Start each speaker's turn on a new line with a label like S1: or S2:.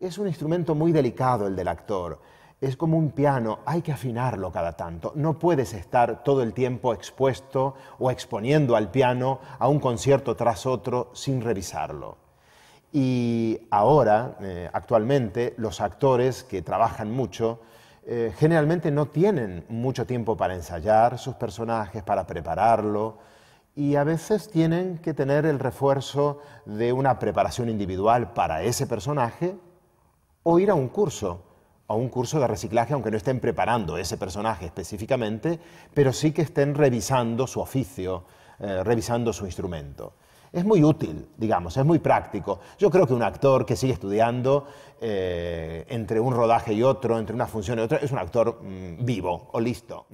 S1: Es un instrumento muy delicado el del actor. Es como un piano, hay que afinarlo cada tanto. No puedes estar todo el tiempo expuesto o exponiendo al piano a un concierto tras otro sin revisarlo. Y ahora, eh, actualmente, los actores que trabajan mucho eh, generalmente no tienen mucho tiempo para ensayar sus personajes, para prepararlo, y a veces tienen que tener el refuerzo de una preparación individual para ese personaje o ir a un curso, a un curso de reciclaje, aunque no estén preparando ese personaje específicamente, pero sí que estén revisando su oficio, eh, revisando su instrumento. Es muy útil, digamos, es muy práctico. Yo creo que un actor que sigue estudiando eh, entre un rodaje y otro, entre una función y otra, es un actor mm, vivo
S2: o listo.